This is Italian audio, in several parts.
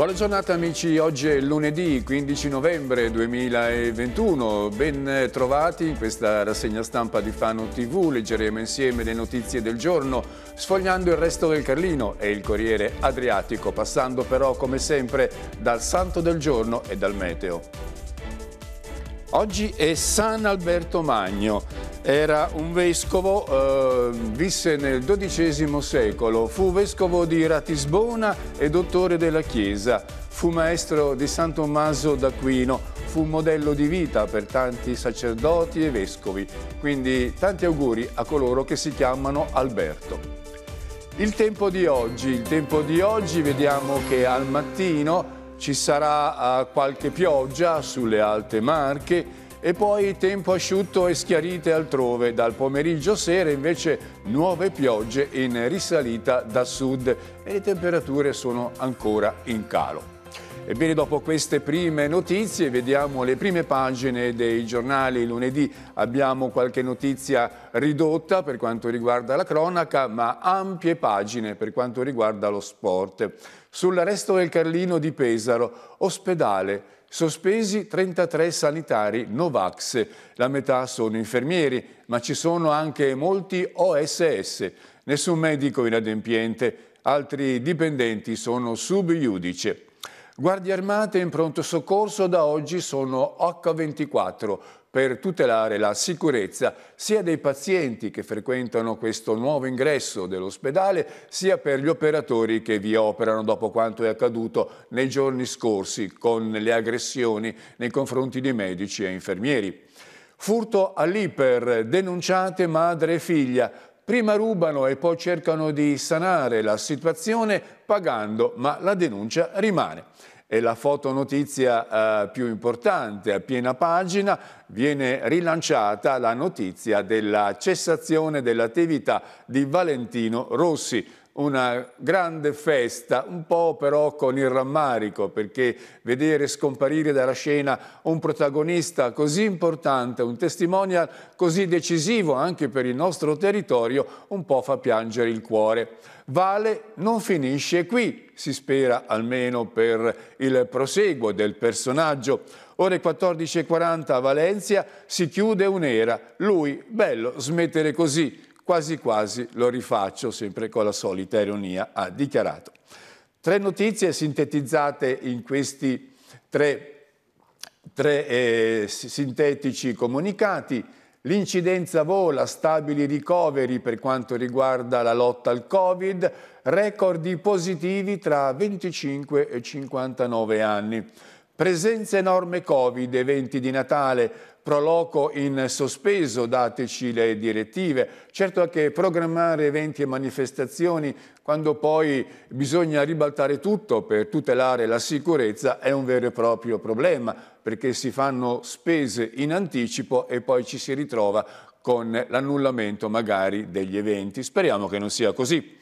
Buona giornata amici, oggi è lunedì 15 novembre 2021, ben trovati in questa rassegna stampa di Fano TV, leggeremo insieme le notizie del giorno, sfogliando il resto del Carlino e il Corriere Adriatico, passando però come sempre dal Santo del Giorno e dal Meteo. Oggi è San Alberto Magno, era un vescovo, eh, visse nel XII secolo, fu vescovo di Ratisbona e dottore della Chiesa. Fu maestro di San Tommaso d'Aquino, fu modello di vita per tanti sacerdoti e vescovi. Quindi tanti auguri a coloro che si chiamano Alberto. Il tempo di oggi, il tempo di oggi vediamo che al mattino ci sarà eh, qualche pioggia sulle alte marche, e poi tempo asciutto e schiarite altrove. Dal pomeriggio sera invece nuove piogge in risalita da sud e le temperature sono ancora in calo. Ebbene, dopo queste prime notizie vediamo le prime pagine dei giornali. Lunedì abbiamo qualche notizia ridotta per quanto riguarda la cronaca, ma ampie pagine per quanto riguarda lo sport. Sull'arresto del Carlino di Pesaro, ospedale, Sospesi 33 sanitari Novax, la metà sono infermieri, ma ci sono anche molti OSS, nessun medico inadempiente, altri dipendenti sono subiudice. Guardie armate in pronto soccorso da oggi sono H24, per tutelare la sicurezza sia dei pazienti che frequentano questo nuovo ingresso dell'ospedale, sia per gli operatori che vi operano dopo quanto è accaduto nei giorni scorsi con le aggressioni nei confronti di medici e infermieri. Furto all'Iper, denunciate madre e figlia, Prima rubano e poi cercano di sanare la situazione pagando, ma la denuncia rimane è la fotonotizia eh, più importante, a piena pagina viene rilanciata la notizia della cessazione dell'attività di Valentino Rossi, una grande festa, un po' però con il rammarico, perché vedere scomparire dalla scena un protagonista così importante, un testimonial così decisivo anche per il nostro territorio, un po' fa piangere il cuore. Vale non finisce qui, si spera almeno per il proseguo del personaggio. Ore 14.40 a Valencia si chiude un'era. Lui, bello, smettere così quasi quasi lo rifaccio sempre con la solita ironia, ha dichiarato. Tre notizie sintetizzate in questi tre, tre eh, sintetici comunicati. L'incidenza vola, stabili ricoveri per quanto riguarda la lotta al Covid, record di positivi tra 25 e 59 anni. Presenza enorme Covid, eventi di Natale, proloco in sospeso, dateci le direttive. Certo che programmare eventi e manifestazioni quando poi bisogna ribaltare tutto per tutelare la sicurezza è un vero e proprio problema perché si fanno spese in anticipo e poi ci si ritrova con l'annullamento magari degli eventi. Speriamo che non sia così.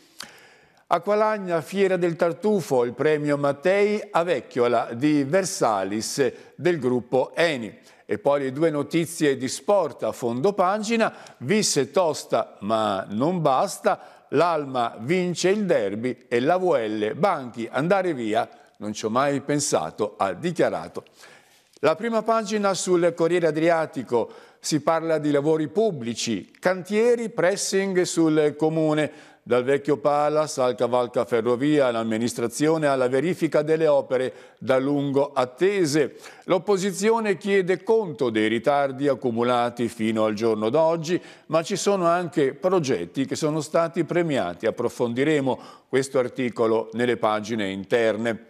A Qualagna, Fiera del Tartufo, il premio Mattei a Vecchiola di Versalis del gruppo Eni. E poi le due notizie di sport a fondo pagina, Visse tosta ma non basta, l'Alma vince il derby e la VL Banchi andare via, non ci ho mai pensato, ha dichiarato. La prima pagina sul Corriere Adriatico si parla di lavori pubblici, cantieri, pressing sul comune dal vecchio Palace al Cavalca Ferrovia, all'amministrazione alla verifica delle opere da lungo attese. L'opposizione chiede conto dei ritardi accumulati fino al giorno d'oggi, ma ci sono anche progetti che sono stati premiati. Approfondiremo questo articolo nelle pagine interne.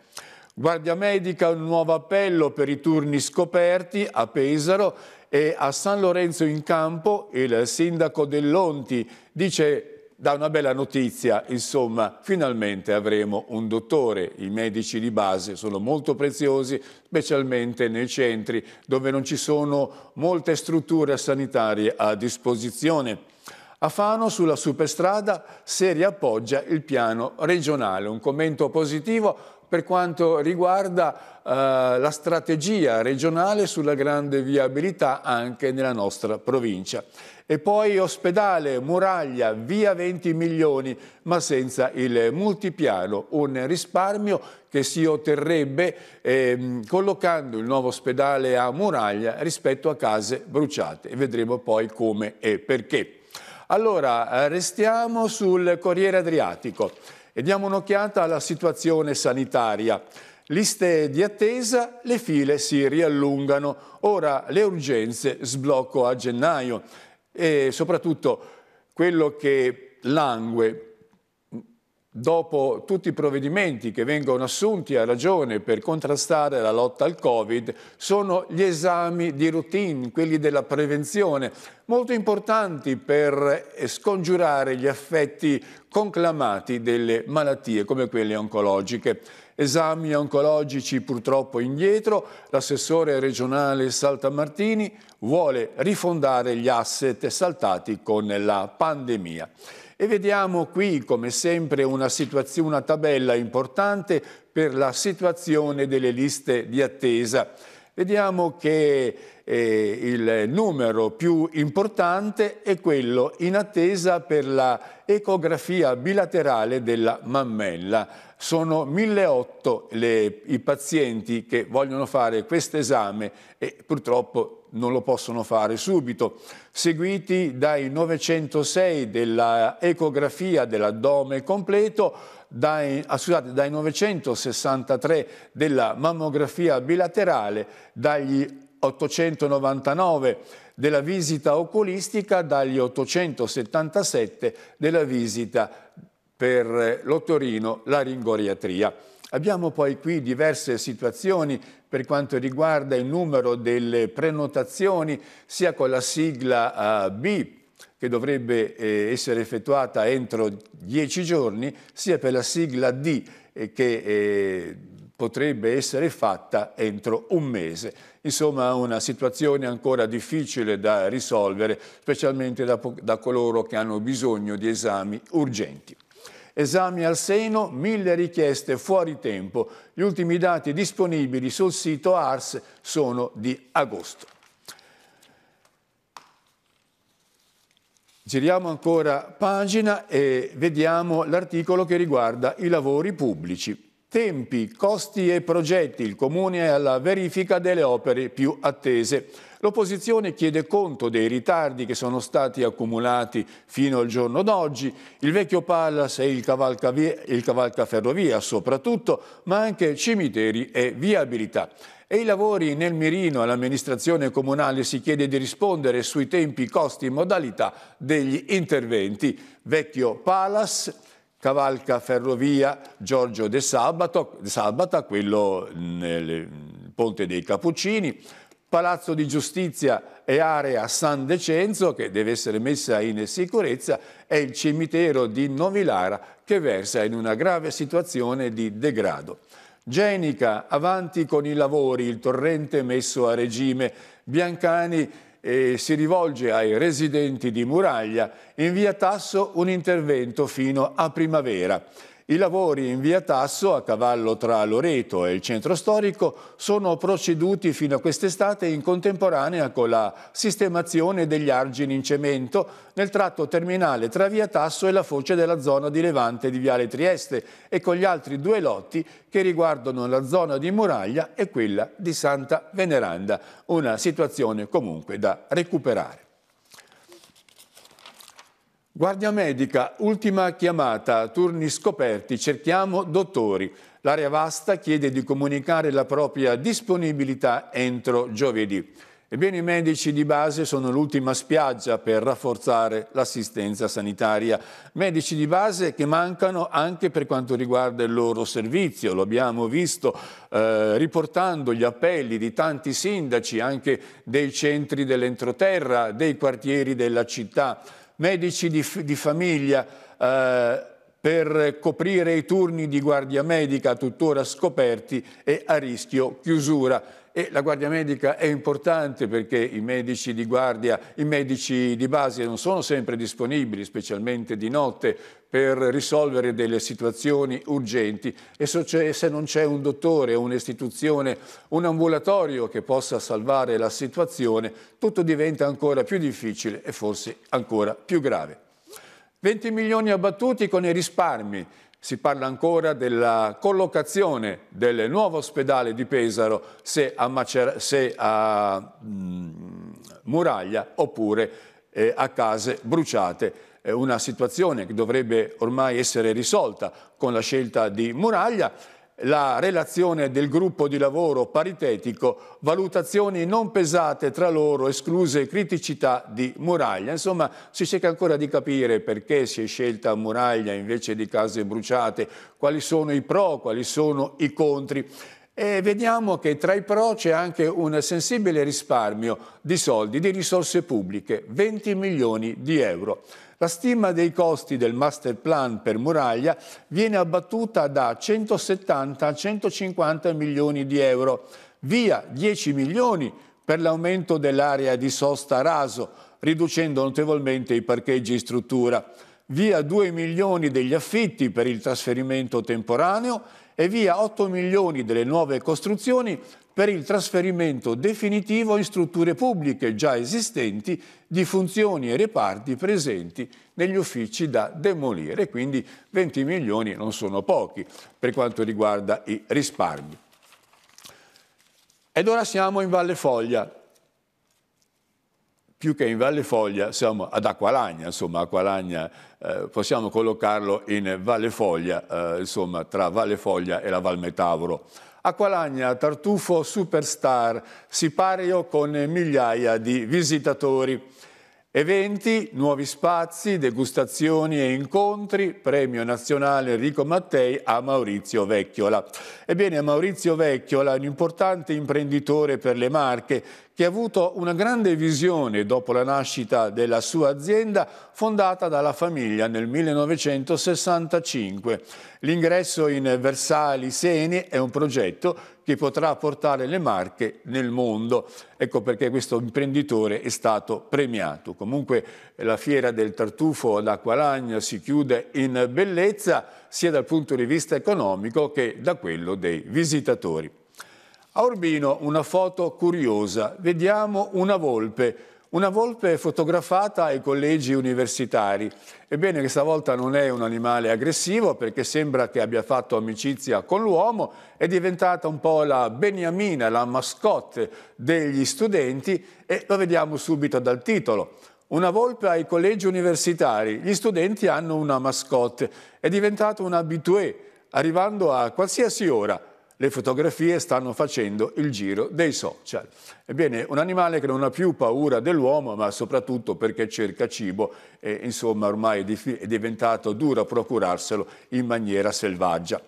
Guardia Medica, un nuovo appello per i turni scoperti a Pesaro e a San Lorenzo in Campo il sindaco dell'Onti dice dà una bella notizia, insomma, finalmente avremo un dottore. I medici di base sono molto preziosi, specialmente nei centri dove non ci sono molte strutture sanitarie a disposizione. A Fano sulla superstrada si riappoggia il piano regionale, un commento positivo per quanto riguarda eh, la strategia regionale sulla grande viabilità anche nella nostra provincia. E poi ospedale, muraglia, via 20 milioni, ma senza il multipiano, un risparmio che si otterrebbe eh, collocando il nuovo ospedale a muraglia rispetto a case bruciate. vedremo poi come e perché. Allora, eh, restiamo sul Corriere Adriatico. E diamo un'occhiata alla situazione sanitaria. Liste di attesa, le file si riallungano. Ora le urgenze sblocco a gennaio e soprattutto quello che langue dopo tutti i provvedimenti che vengono assunti a ragione per contrastare la lotta al Covid, sono gli esami di routine, quelli della prevenzione, molto importanti per scongiurare gli effetti conclamati delle malattie come quelle oncologiche. Esami oncologici purtroppo indietro, l'assessore regionale Saltamartini vuole rifondare gli asset saltati con la pandemia. E vediamo qui, come sempre, una, una tabella importante per la situazione delle liste di attesa. Vediamo che eh, il numero più importante è quello in attesa per la ecografia bilaterale della mammella. Sono 1.800 i pazienti che vogliono fare questo esame e purtroppo non lo possono fare subito, seguiti dai 906 della ecografia dell'addome completo, dai, ah, scusate, dai 963 della mammografia bilaterale, dagli 899 della visita oculistica, dagli 877 della visita per eh, l'otorino laringoriatria. Abbiamo poi qui diverse situazioni per quanto riguarda il numero delle prenotazioni sia con la sigla eh, B che dovrebbe eh, essere effettuata entro 10 giorni sia per la sigla D che potrebbe essere fatta entro un mese. Insomma una situazione ancora difficile da risolvere specialmente da, da coloro che hanno bisogno di esami urgenti. Esami al seno, mille richieste fuori tempo. Gli ultimi dati disponibili sul sito ARS sono di agosto. Giriamo ancora pagina e vediamo l'articolo che riguarda i lavori pubblici. Tempi, costi e progetti, il Comune è alla verifica delle opere più attese. L'opposizione chiede conto dei ritardi che sono stati accumulati fino al giorno d'oggi. Il vecchio Palace e il, il cavalcaferrovia soprattutto, ma anche cimiteri e viabilità e i lavori nel mirino all'amministrazione comunale si chiede di rispondere sui tempi, costi e modalità degli interventi. Vecchio Palace, Cavalca Ferrovia, Giorgio De, Sabato, De Sabata, quello nel Ponte dei Cappuccini, Palazzo di Giustizia e area San Decenzo, che deve essere messa in sicurezza, e il cimitero di Novilara, che versa in una grave situazione di degrado. Genica, avanti con i lavori, il torrente messo a regime. Biancani eh, si rivolge ai residenti di Muraglia. In via Tasso un intervento fino a primavera. I lavori in via Tasso, a cavallo tra Loreto e il centro storico, sono proceduti fino a quest'estate in contemporanea con la sistemazione degli argini in cemento nel tratto terminale tra via Tasso e la foce della zona di Levante di Viale Trieste e con gli altri due lotti che riguardano la zona di Muraglia e quella di Santa Veneranda. Una situazione comunque da recuperare. Guardia medica, ultima chiamata, turni scoperti, cerchiamo dottori. L'area vasta chiede di comunicare la propria disponibilità entro giovedì. Ebbene, i medici di base sono l'ultima spiaggia per rafforzare l'assistenza sanitaria. Medici di base che mancano anche per quanto riguarda il loro servizio. Lo abbiamo visto eh, riportando gli appelli di tanti sindaci, anche dei centri dell'entroterra, dei quartieri della città medici di, di famiglia eh, per coprire i turni di guardia medica tuttora scoperti e a rischio chiusura. E la guardia medica è importante perché i medici di guardia, i medici di base non sono sempre disponibili, specialmente di notte, per risolvere delle situazioni urgenti e se non c'è un dottore, un'istituzione, un ambulatorio che possa salvare la situazione, tutto diventa ancora più difficile e forse ancora più grave. 20 milioni abbattuti con i risparmi si parla ancora della collocazione del nuovo ospedale di Pesaro, se a, Macer se a mh, mm, Muraglia oppure eh, a case bruciate una situazione che dovrebbe ormai essere risolta con la scelta di Muraglia la relazione del gruppo di lavoro paritetico, valutazioni non pesate tra loro, escluse criticità di Muraglia. Insomma, si cerca ancora di capire perché si è scelta Muraglia invece di case bruciate, quali sono i pro, quali sono i contri e vediamo che tra i pro c'è anche un sensibile risparmio di soldi, di risorse pubbliche, 20 milioni di euro. La stima dei costi del master plan per Muraglia viene abbattuta da 170 a 150 milioni di euro, via 10 milioni per l'aumento dell'area di sosta raso, riducendo notevolmente i parcheggi in struttura, via 2 milioni degli affitti per il trasferimento temporaneo e via 8 milioni delle nuove costruzioni per il trasferimento definitivo in strutture pubbliche già esistenti di funzioni e reparti presenti negli uffici da demolire, quindi 20 milioni non sono pochi per quanto riguarda i risparmi. Ed ora siamo in Valle Foglia, più che in Valle Foglia siamo ad Aqualagna, insomma Aqualagna eh, possiamo collocarlo in Valle Foglia, eh, insomma tra Valle Foglia e la Val Metavro. Aqualagna, tartufo superstar, sipario con migliaia di visitatori. Eventi, nuovi spazi, degustazioni e incontri, premio nazionale Enrico Mattei a Maurizio Vecchiola. Ebbene, Maurizio Vecchiola è un importante imprenditore per le Marche che ha avuto una grande visione dopo la nascita della sua azienda fondata dalla famiglia nel 1965. L'ingresso in Versali Seni è un progetto che potrà portare le marche nel mondo. Ecco perché questo imprenditore è stato premiato. Comunque la fiera del tartufo ad Acqualagna si chiude in bellezza sia dal punto di vista economico che da quello dei visitatori. A Urbino una foto curiosa, vediamo una volpe, una volpe fotografata ai collegi universitari. Ebbene questa volta non è un animale aggressivo perché sembra che abbia fatto amicizia con l'uomo, è diventata un po' la beniamina, la mascotte degli studenti e lo vediamo subito dal titolo. Una volpe ai collegi universitari, gli studenti hanno una mascotte, è diventata un habitué, arrivando a qualsiasi ora le fotografie stanno facendo il giro dei social. Ebbene, un animale che non ha più paura dell'uomo, ma soprattutto perché cerca cibo e insomma ormai è diventato duro procurarselo in maniera selvaggia.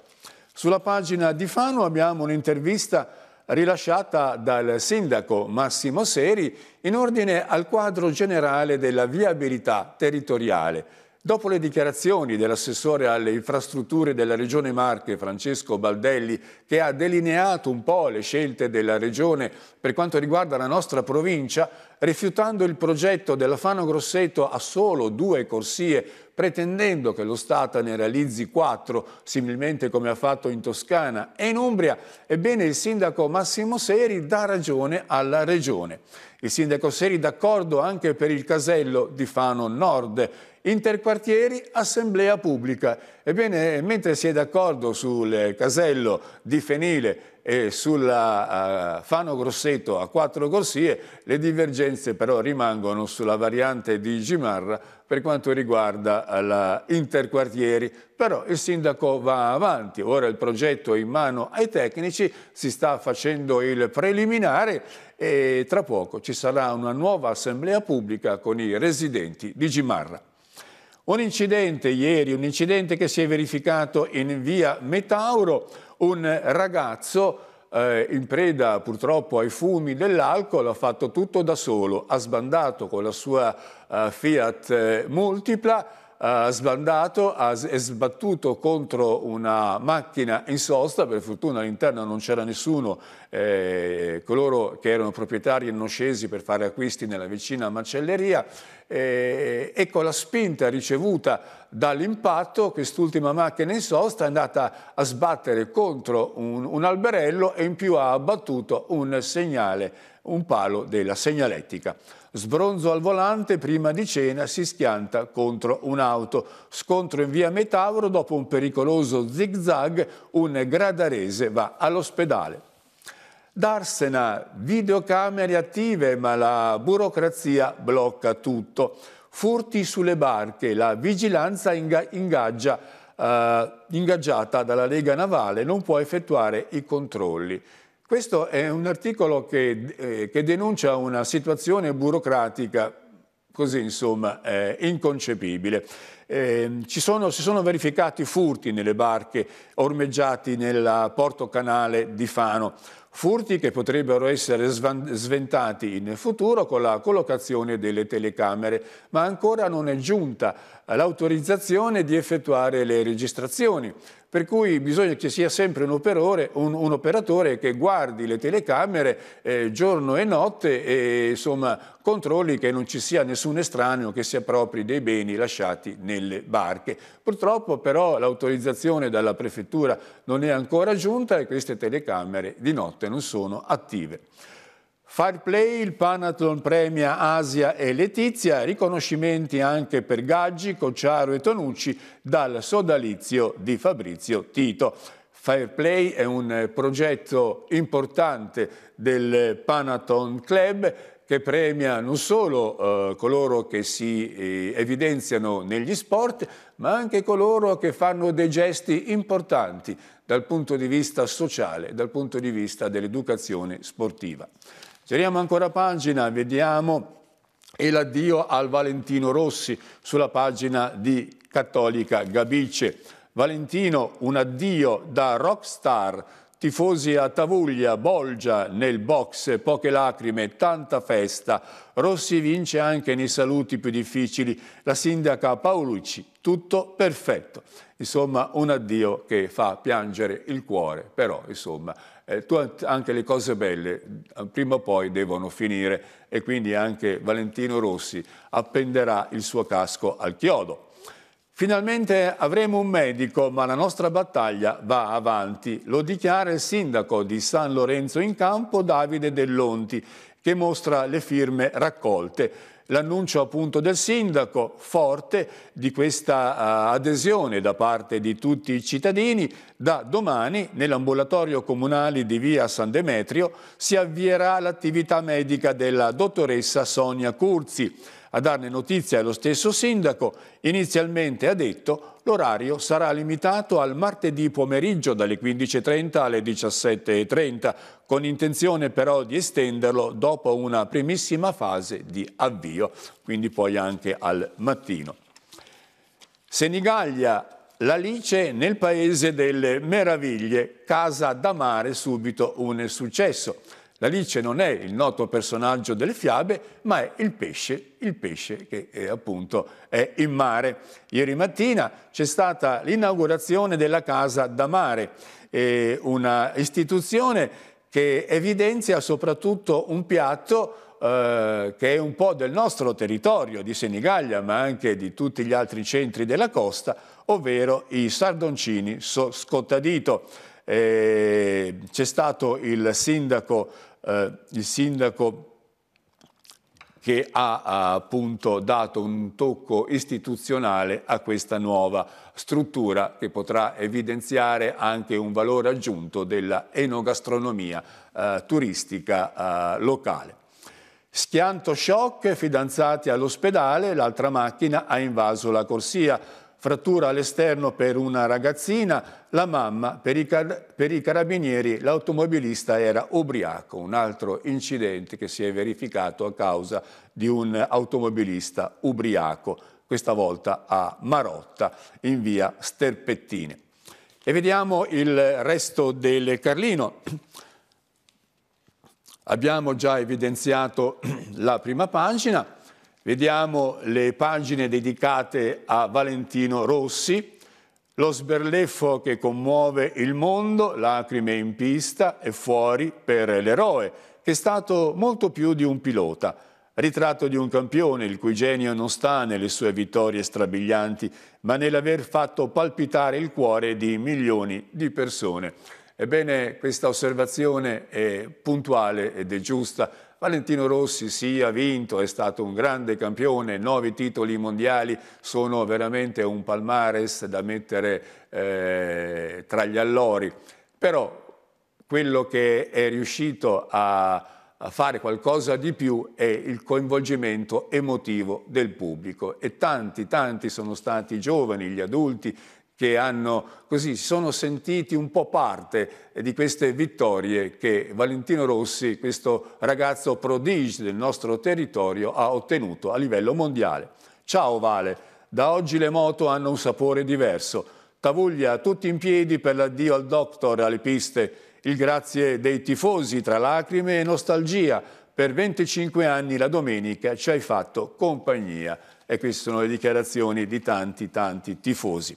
Sulla pagina di Fano abbiamo un'intervista rilasciata dal sindaco Massimo Seri in ordine al quadro generale della viabilità territoriale Dopo le dichiarazioni dell'assessore alle infrastrutture della Regione Marche, Francesco Baldelli, che ha delineato un po' le scelte della Regione per quanto riguarda la nostra provincia, rifiutando il progetto della Fano Grosseto a solo due corsie, pretendendo che lo Stato ne realizzi quattro, similmente come ha fatto in Toscana e in Umbria, ebbene il sindaco Massimo Seri dà ragione alla Regione. Il sindaco Seri d'accordo anche per il casello di Fano Nord, Interquartieri, assemblea pubblica. Ebbene, mentre si è d'accordo sul casello di Fenile e sulla uh, Fano Grosseto a quattro corsie, le divergenze però rimangono sulla variante di Gimarra per quanto riguarda eh, la interquartieri. Però il sindaco va avanti, ora il progetto è in mano ai tecnici, si sta facendo il preliminare e tra poco ci sarà una nuova assemblea pubblica con i residenti di Gimarra. Un incidente ieri, un incidente che si è verificato in via Metauro, un ragazzo eh, in preda purtroppo ai fumi dell'alcol ha fatto tutto da solo, ha sbandato con la sua eh, Fiat eh, multipla, eh, sbandato, ha, sbattuto contro una macchina in sosta, per fortuna all'interno non c'era nessuno, eh, coloro che erano proprietari hanno scesi per fare acquisti nella vicina macelleria eh, e con la spinta ricevuta dall'impatto quest'ultima macchina in sosta è andata a sbattere contro un, un alberello e in più ha abbattuto un segnale, un palo della segnalettica. Sbronzo al volante, prima di cena si schianta contro un'auto. Scontro in via Metauro, dopo un pericoloso zigzag, un gradarese va all'ospedale. Darsena, videocamere attive, ma la burocrazia blocca tutto. Furti sulle barche, la vigilanza inga ingaggia, eh, ingaggiata dalla Lega Navale non può effettuare i controlli. Questo è un articolo che, eh, che denuncia una situazione burocratica così insomma eh, inconcepibile. Eh, sono, si sono verificati furti nelle barche ormeggiati nel porto canale di Fano, furti che potrebbero essere sventati in futuro con la collocazione delle telecamere, ma ancora non è giunta l'autorizzazione di effettuare le registrazioni. Per cui bisogna che ci sia sempre un, operore, un, un operatore che guardi le telecamere eh, giorno e notte e insomma, controlli che non ci sia nessun estraneo che sia appropri dei beni lasciati nelle barche. Purtroppo però l'autorizzazione dalla prefettura non è ancora giunta e queste telecamere di notte non sono attive. Far play, il Panathon premia Asia e Letizia, riconoscimenti anche per Gaggi, Cocciaro e Tonucci dal sodalizio di Fabrizio Tito. Fair Play è un progetto importante del Panathon Club che premia non solo eh, coloro che si eh, evidenziano negli sport, ma anche coloro che fanno dei gesti importanti dal punto di vista sociale, dal punto di vista dell'educazione sportiva. Giriamo ancora pagina, vediamo e l'addio al Valentino Rossi sulla pagina di Cattolica Gabice. Valentino, un addio da rockstar, tifosi a Tavuglia, Bolgia nel box, poche lacrime, tanta festa. Rossi vince anche nei saluti più difficili, la sindaca Paolucci, tutto perfetto. Insomma, un addio che fa piangere il cuore, però insomma eh, tu, anche le cose belle eh, prima o poi devono finire e quindi anche Valentino Rossi appenderà il suo casco al chiodo. Finalmente avremo un medico, ma la nostra battaglia va avanti. Lo dichiara il sindaco di San Lorenzo in Campo, Davide Dell'Onti, che mostra le firme raccolte. L'annuncio appunto del sindaco forte di questa eh, adesione da parte di tutti i cittadini, da domani nell'ambulatorio comunale di via San Demetrio si avvierà l'attività medica della dottoressa Sonia Curzi a darne notizia è lo stesso sindaco, inizialmente ha detto l'orario sarà limitato al martedì pomeriggio dalle 15.30 alle 17.30, con intenzione però di estenderlo dopo una primissima fase di avvio, quindi poi anche al mattino. Senigallia L'Alice nel Paese delle Meraviglie, Casa da Mare, subito un successo. L'alice non è il noto personaggio delle fiabe, ma è il pesce, il pesce che è, appunto è in mare. Ieri mattina c'è stata l'inaugurazione della Casa da Mare, eh, una istituzione che evidenzia soprattutto un piatto eh, che è un po' del nostro territorio, di Senigallia, ma anche di tutti gli altri centri della costa, ovvero i sardoncini so scottadito. Eh, c'è stato il sindaco eh, il sindaco che ha, eh, appunto dato un tocco istituzionale a questa nuova struttura che potrà evidenziare anche un valore aggiunto della enogastronomia eh, turistica eh, locale. Schianto shock, fidanzati all'ospedale, l'altra macchina ha invaso la corsia frattura all'esterno per una ragazzina, la mamma per i, car per i carabinieri, l'automobilista era ubriaco, un altro incidente che si è verificato a causa di un automobilista ubriaco, questa volta a Marotta, in via Sterpettine. E vediamo il resto del Carlino. Abbiamo già evidenziato la prima pagina. Vediamo le pagine dedicate a Valentino Rossi, lo sberleffo che commuove il mondo, lacrime in pista e fuori per l'eroe, che è stato molto più di un pilota. Ritratto di un campione il cui genio non sta nelle sue vittorie strabilianti, ma nell'aver fatto palpitare il cuore di milioni di persone. Ebbene, questa osservazione è puntuale ed è giusta Valentino Rossi sì ha vinto, è stato un grande campione, nove titoli mondiali sono veramente un palmares da mettere eh, tra gli allori, però quello che è riuscito a a fare qualcosa di più è il coinvolgimento emotivo del pubblico e tanti, tanti sono stati i giovani, gli adulti, che hanno, così, si sono sentiti un po' parte di queste vittorie che Valentino Rossi, questo ragazzo prodigio del nostro territorio, ha ottenuto a livello mondiale. Ciao Vale, da oggi le moto hanno un sapore diverso. Tavuglia tutti in piedi per l'addio al Doctor alle piste, il grazie dei tifosi tra lacrime e nostalgia. Per 25 anni la domenica ci hai fatto compagnia. E queste sono le dichiarazioni di tanti, tanti tifosi.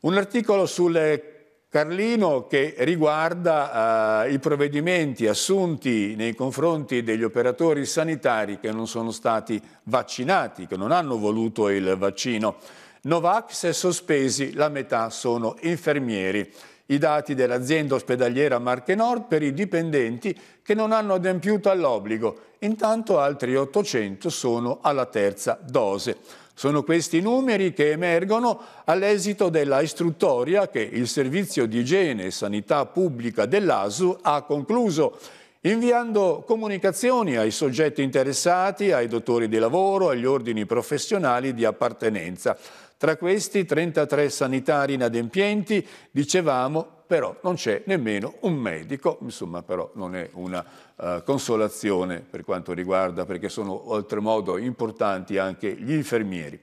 Un articolo sul Carlino che riguarda eh, i provvedimenti assunti nei confronti degli operatori sanitari che non sono stati vaccinati, che non hanno voluto il vaccino. Novax è sospesi, la metà sono infermieri i dati dell'azienda ospedaliera Marche Nord per i dipendenti che non hanno adempiuto all'obbligo. Intanto altri 800 sono alla terza dose. Sono questi numeri che emergono all'esito della istruttoria che il Servizio di Igiene e Sanità Pubblica dell'ASU ha concluso inviando comunicazioni ai soggetti interessati, ai dottori di lavoro, agli ordini professionali di appartenenza. Tra questi 33 sanitari inadempienti, dicevamo, però non c'è nemmeno un medico, insomma però non è una uh, consolazione per quanto riguarda, perché sono oltremodo importanti anche gli infermieri.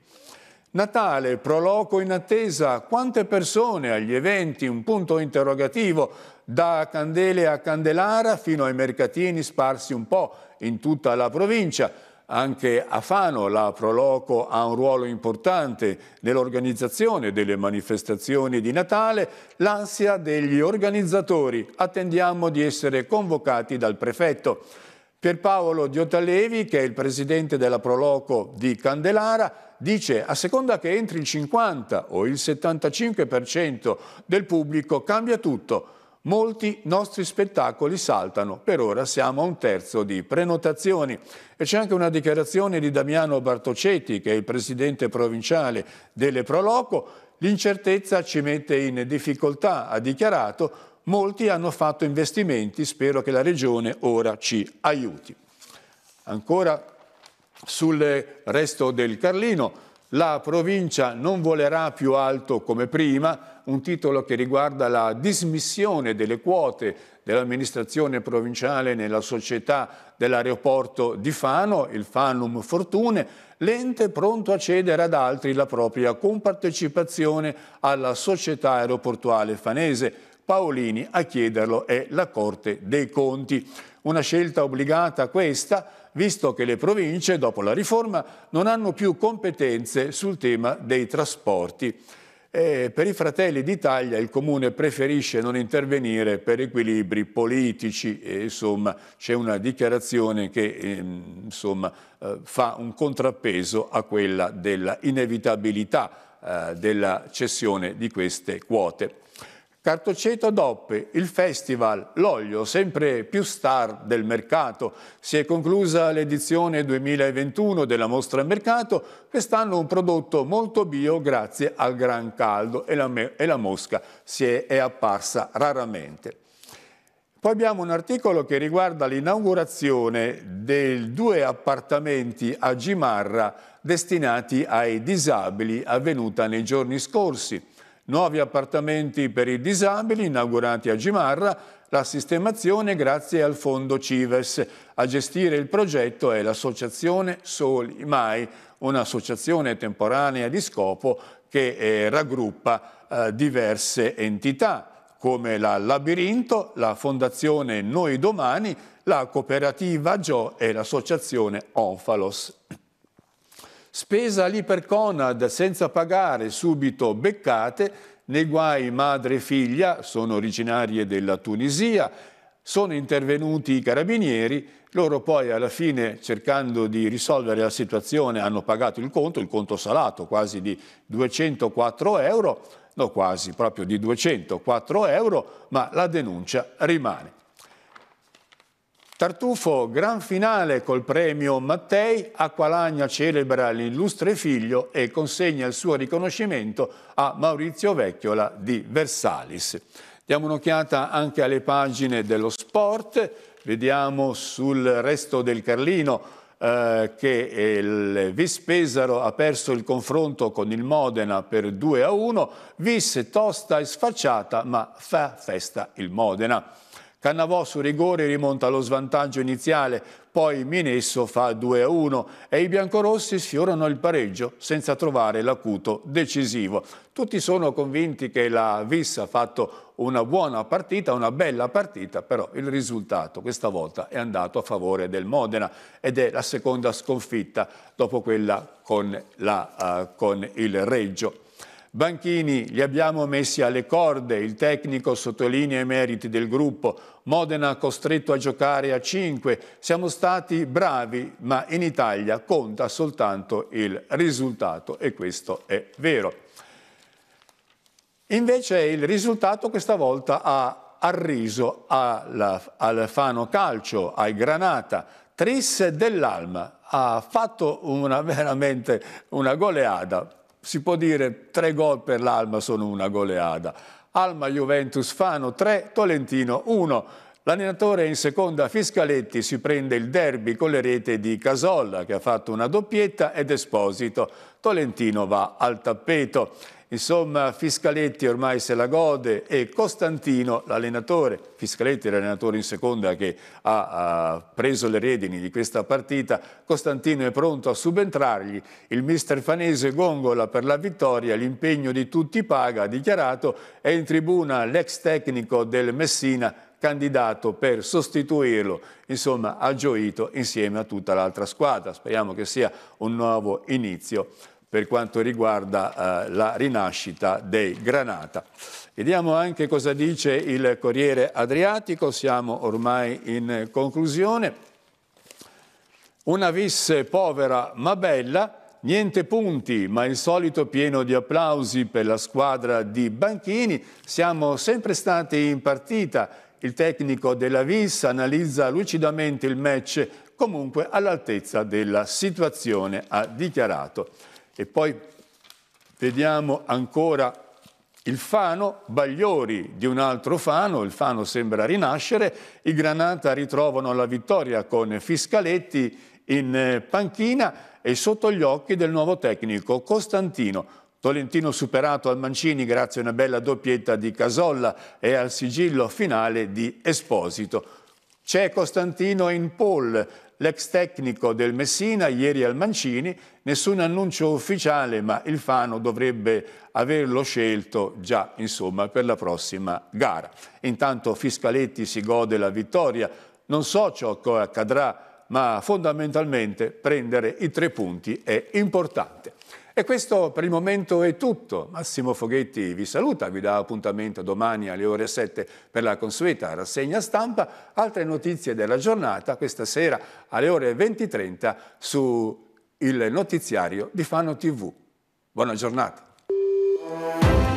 Natale, proloco in attesa, quante persone agli eventi, un punto interrogativo, da Candele a Candelara fino ai mercatini sparsi un po' in tutta la provincia. Anche a Fano la Proloco ha un ruolo importante nell'organizzazione delle manifestazioni di Natale, l'ansia degli organizzatori. Attendiamo di essere convocati dal prefetto. Pierpaolo Diotalevi, che è il presidente della Proloco di Candelara, dice a seconda che entri il 50 o il 75% del pubblico cambia tutto. Molti nostri spettacoli saltano, per ora siamo a un terzo di prenotazioni. E c'è anche una dichiarazione di Damiano Bartocetti, che è il presidente provinciale delle Proloco. L'incertezza ci mette in difficoltà, ha dichiarato. Molti hanno fatto investimenti, spero che la Regione ora ci aiuti. Ancora sul resto del Carlino, la provincia non volerà più alto come prima, un titolo che riguarda la dismissione delle quote dell'amministrazione provinciale nella società dell'aeroporto di Fano, il Fanum Fortune, l'ente pronto a cedere ad altri la propria compartecipazione alla società aeroportuale fanese. Paolini a chiederlo è la Corte dei Conti. Una scelta obbligata questa visto che le province, dopo la riforma, non hanno più competenze sul tema dei trasporti. E per i Fratelli d'Italia il Comune preferisce non intervenire per equilibri politici e insomma c'è una dichiarazione che ehm, insomma, eh, fa un contrappeso a quella dell'inevitabilità eh, della cessione di queste quote. Cartoceto Doppe, il festival, l'olio, sempre più star del mercato. Si è conclusa l'edizione 2021 della mostra mercato, quest'anno un prodotto molto bio grazie al gran caldo e la, e la mosca si è, è apparsa raramente. Poi abbiamo un articolo che riguarda l'inaugurazione dei due appartamenti a Gimarra destinati ai disabili avvenuta nei giorni scorsi nuovi appartamenti per i disabili inaugurati a Gimarra, la sistemazione grazie al fondo Cives. A gestire il progetto è l'associazione Soli Mai, un'associazione temporanea di scopo che eh, raggruppa eh, diverse entità come la Labirinto, la Fondazione Noi Domani, la cooperativa Gio e l'associazione Onfalos. Spesa lì per Conad senza pagare, subito beccate, nei guai madre e figlia, sono originarie della Tunisia, sono intervenuti i carabinieri, loro poi alla fine cercando di risolvere la situazione hanno pagato il conto, il conto salato quasi di 204 euro, no quasi, proprio di 204 euro, ma la denuncia rimane. Tartufo, gran finale col premio Mattei, Acqualagna celebra l'illustre figlio e consegna il suo riconoscimento a Maurizio Vecchiola di Versalis. Diamo un'occhiata anche alle pagine dello sport, vediamo sul resto del Carlino eh, che eh, il Vis Pesaro ha perso il confronto con il Modena per 2 a 1, Vis tosta e sfacciata ma fa festa il Modena. Cannavò su rigore rimonta lo svantaggio iniziale, poi Minesso fa 2-1 e i biancorossi sfiorano il pareggio senza trovare l'acuto decisivo. Tutti sono convinti che la Vis ha fatto una buona partita, una bella partita, però il risultato questa volta è andato a favore del Modena ed è la seconda sconfitta dopo quella con, la, uh, con il Reggio. Banchini li abbiamo messi alle corde, il tecnico sottolinea i meriti del gruppo, Modena costretto a giocare a 5, siamo stati bravi ma in Italia conta soltanto il risultato e questo è vero. Invece il risultato questa volta ha arriso alla, al Fano Calcio, ai Granata, Tris dell'Alma ha fatto una, veramente una goleada si può dire tre gol per l'Alma sono una goleada. Alma Juventus Fano 3, Tolentino 1. L'allenatore in seconda Fiscaletti si prende il derby con le reti di Casolla che ha fatto una doppietta ed Esposito. Tolentino va al tappeto. Insomma, Fiscaletti ormai se la gode e Costantino, l'allenatore, Fiscaletti l'allenatore in seconda che ha, ha, preso le redini di questa partita, Costantino è pronto a subentrargli, il mister Fanese gongola per la vittoria, l'impegno di tutti paga, ha dichiarato, è in tribuna l'ex tecnico del Messina candidato per sostituirlo, insomma ha gioito insieme a tutta l'altra squadra, speriamo che sia un nuovo inizio per quanto riguarda eh, la rinascita dei Granata. Vediamo anche cosa dice il Corriere Adriatico, siamo ormai in conclusione. Una vis povera ma bella, niente punti, ma il solito pieno di applausi per la squadra di Banchini. Siamo sempre stati in partita. Il tecnico della vis analizza lucidamente il match, comunque all'altezza della situazione, ha dichiarato. E poi vediamo ancora il Fano, Bagliori di un altro Fano, il Fano sembra rinascere, i Granata ritrovano la vittoria con Fiscaletti in eh, panchina e sotto gli occhi del nuovo tecnico Costantino. Tolentino superato al Mancini grazie a una bella doppietta di Casolla e al sigillo finale di Esposito. C'è Costantino in Inpol, l'ex tecnico del Messina, ieri al Mancini, nessun annuncio ufficiale, ma il Fano dovrebbe averlo scelto già insomma, per la prossima gara. Intanto Fiscaletti si gode la vittoria, non so ciò che accadrà, ma fondamentalmente prendere i tre punti è importante. E questo per il momento è tutto. Massimo Foghetti vi saluta, vi dà appuntamento domani alle ore 7 per la consueta rassegna stampa. Altre notizie della giornata questa sera alle ore 20.30 su il notiziario di Fano TV. Buona giornata.